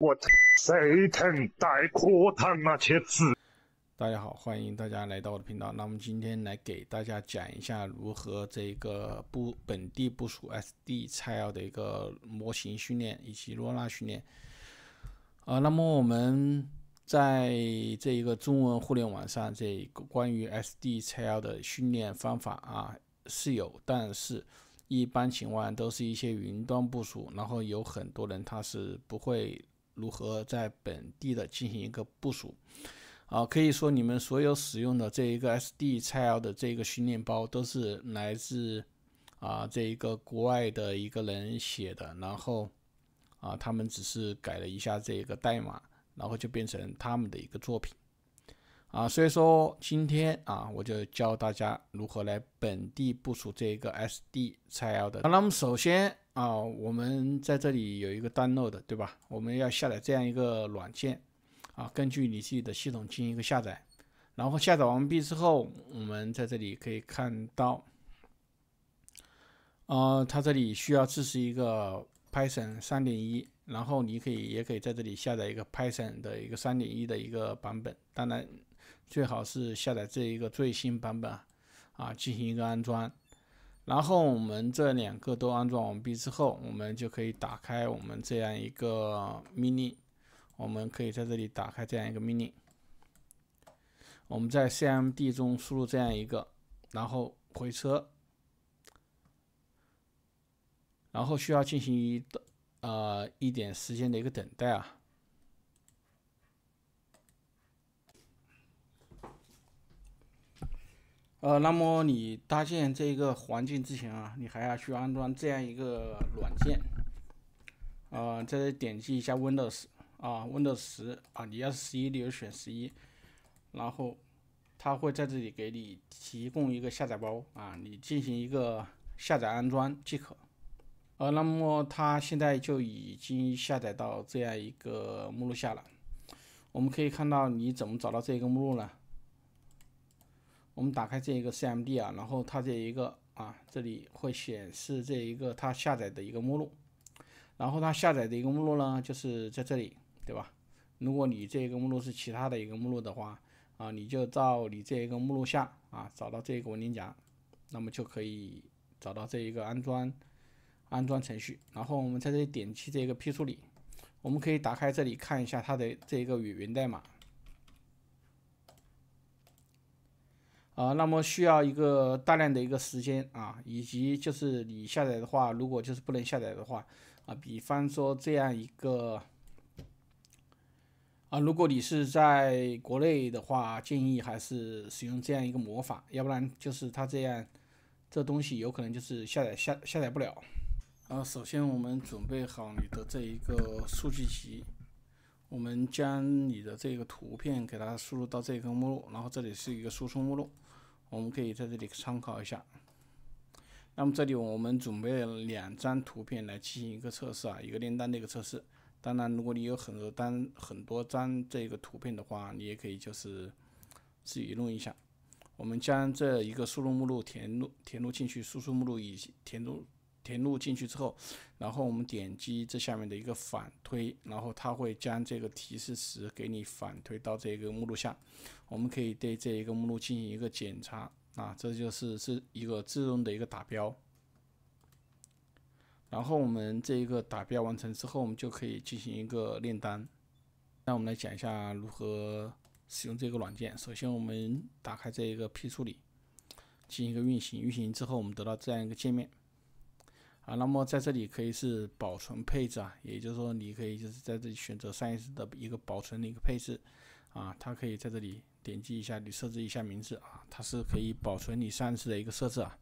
我谁疼带哭疼啊！切子。大家好，欢迎大家来到我的频道。那么今天来给大家讲一下如何这个部本地部署 SD 采药的一个模型训练以及罗纳训练。啊，那么我们在这一个中文互联网上，这个关于 SD 采药的训练方法啊是有，但是一般情况都是一些云端部署，然后有很多人他是不会。如何在本地的进行一个部署？啊，可以说你们所有使用的这一个 SDXL 的这个训练包都是来自啊这一个国外的一个人写的，然后啊他们只是改了一下这个代码，然后就变成他们的一个作品。啊，所以说今天啊，我就教大家如何来本地部署这个 SD 菜 l 的。那么首先啊，我们在这里有一个 download 对吧？我们要下载这样一个软件，啊，根据你自己的系统进行一个下载。然后下载完毕之后，我们在这里可以看到，呃，它这里需要支持一个 Python 三点一，然后你可以也可以在这里下载一个 Python 的一个三点一的一个版本，当然。最好是下载这一个最新版本，啊，进行一个安装。然后我们这两个都安装完毕之后，我们就可以打开我们这样一个命令，我们可以在这里打开这样一个命令。我们在 CMD 中输入这样一个，然后回车，然后需要进行一呃一点时间的一个等待啊。呃，那么你搭建这一个环境之前啊，你还要去安装这样一个软件，呃，在点击一下 Windows 啊，Windows 啊，你要是十一你就选十一，然后它会在这里给你提供一个下载包啊，你进行一个下载安装即可。呃，那么它现在就已经下载到这样一个目录下了，我们可以看到你怎么找到这个目录呢？我们打开这一个 CMD 啊，然后它这一个啊，这里会显示这一个它下载的一个目录，然后它下载的一个目录呢，就是在这里，对吧？如果你这个目录是其他的一个目录的话啊，你就到你这一个目录下啊，找到这一个文件夹，那么就可以找到这一个安装安装程序。然后我们在这里点击这个批处理，我们可以打开这里看一下它的这一个源源代码。啊，那么需要一个大量的一个时间啊，以及就是你下载的话，如果就是不能下载的话，啊，比方说这样一个，啊，如果你是在国内的话，建议还是使用这样一个魔法，要不然就是它这样这东西有可能就是下载下下载不了。然后首先我们准备好你的这一个数据集，我们将你的这个图片给它输入到这个目录，然后这里是一个输出目录。我们可以在这里参考一下。那么这里我们准备了两张图片来进行一个测试啊，一个炼单的一个测试。当然，如果你有很多单、很多张这个图片的话，你也可以就是自己弄一下。我们将这一个输入目录填入填入进去，输出目录已填入。填入进去之后，然后我们点击这下面的一个反推，然后它会将这个提示词给你反推到这个目录下。我们可以对这一个目录进行一个检查啊，这就是是一个自动的一个打标。然后我们这一个打标完成之后，我们就可以进行一个炼丹。那我们来讲一下如何使用这个软件。首先我们打开这一个批处理，进行一个运行。运行之后，我们得到这样一个界面。啊，那么在这里可以是保存配置啊，也就是说，你可以就是在这里选择上一次的一个保存的一个配置，啊，它可以在这里点击一下，你设置一下名字啊，它是可以保存你上次的一个设置啊，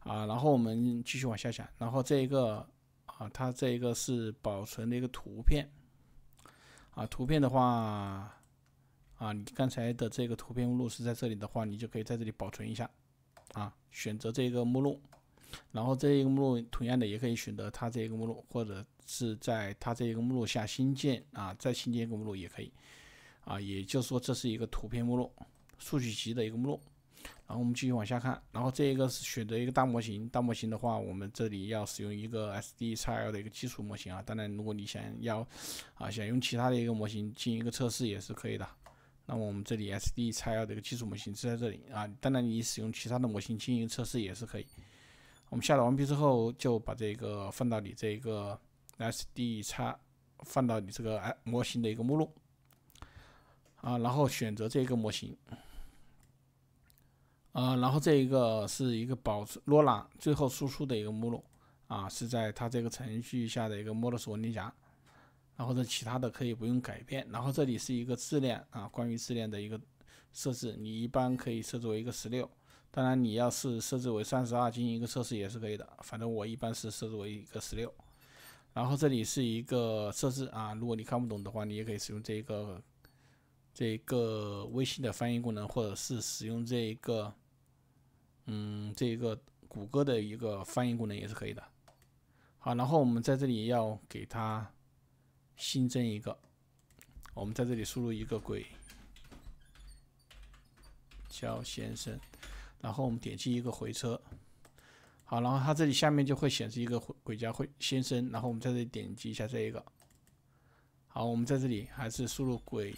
啊，然后我们继续往下讲，然后这一个啊，它这一个是保存的一个图片，啊，图片的话，啊，你刚才的这个图片目录是在这里的话，你就可以在这里保存一下，啊，选择这个目录。然后这一个目录，同样的也可以选择它这一个目录，或者是在它这一个目录下新建啊，再新建一个目录也可以，啊，也就是说这是一个图片目录，数据集的一个目录。然后我们继续往下看，然后这一个是选择一个大模型，大模型的话，我们这里要使用一个 SDXL 的一个基础模型啊。当然，如果你想要啊，想用其他的一个模型进行一个测试也是可以的。那么我们这里 SDXL 的一个基础模型是在这里啊，当然你使用其他的模型进行测试也是可以。我们下载完毕之后，就把这个放到你这个 S D X，放到你这个哎模型的一个目录啊，然后选择这个模型啊，然后这一个是一个保罗拉最后输出的一个目录啊，是在它这个程序下的一个 models 文件夹，然后呢其他的可以不用改变。然后这里是一个质量啊，关于质量的一个设置，你一般可以设置为一个十六。当然，你要是设置为三十二进行一个测试也是可以的。反正我一般是设置为一个十六。然后这里是一个设置啊，如果你看不懂的话，你也可以使用这一个这一个微信的翻译功能，或者是使用这一个嗯这一个谷歌的一个翻译功能也是可以的。好，然后我们在这里要给它新增一个，我们在这里输入一个鬼，肖先生。然后我们点击一个回车，好，然后它这里下面就会显示一个鬼鬼家会先生，然后我们在这里点击一下这一个，好，我们在这里还是输入鬼。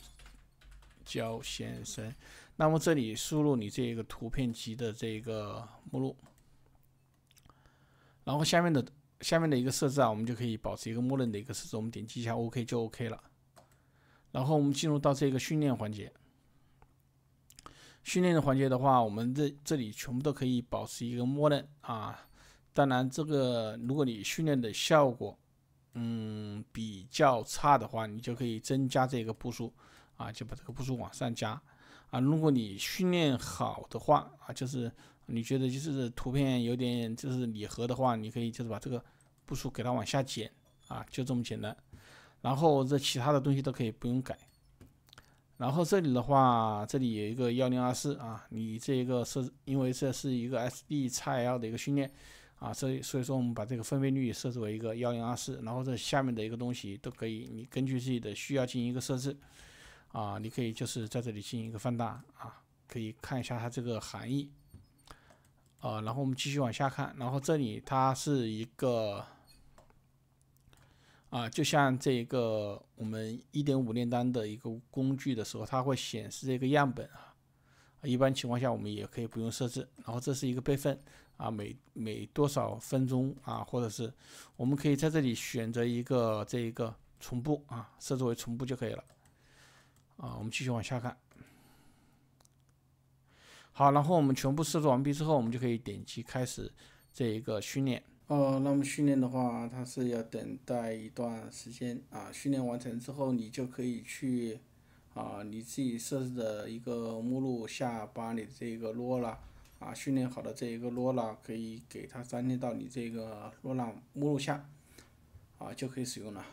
交先生，那么这里输入你这一个图片集的这个目录，然后下面的下面的一个设置啊，我们就可以保持一个默认的一个设置，我们点击一下 OK 就 OK 了，然后我们进入到这个训练环节。训练的环节的话，我们这这里全部都可以保持一个默认啊。当然，这个如果你训练的效果嗯比较差的话，你就可以增加这个步数啊，就把这个步数往上加啊。如果你训练好的话啊，就是你觉得就是图片有点就是拟合的话，你可以就是把这个步数给它往下减啊，就这么简单。然后这其他的东西都可以不用改。然后这里的话，这里有一个幺零二四啊，你这个设，因为这是一个 S D 叉 L 的一个训练啊，所以所以说我们把这个分辨率设置为一个幺零二四，然后这下面的一个东西都可以，你根据自己的需要进行一个设置啊，你可以就是在这里进行一个放大啊，可以看一下它这个含义啊，然后我们继续往下看，然后这里它是一个。啊，就像这个我们一点五炼丹的一个工具的时候，它会显示这个样本啊。一般情况下我们也可以不用设置。然后这是一个备份啊，每每多少分钟啊，或者是我们可以在这里选择一个这一个重步啊，设置为重步就可以了。啊，我们继续往下看。好，然后我们全部设置完毕之后，我们就可以点击开始这一个训练。哦，那么训练的话，它是要等待一段时间啊。训练完成之后，你就可以去啊，你自己设置的一个目录下，把你这个罗拉啊训练好的这一个罗拉，可以给它粘贴到你这个罗拉目录下啊，就可以使用了。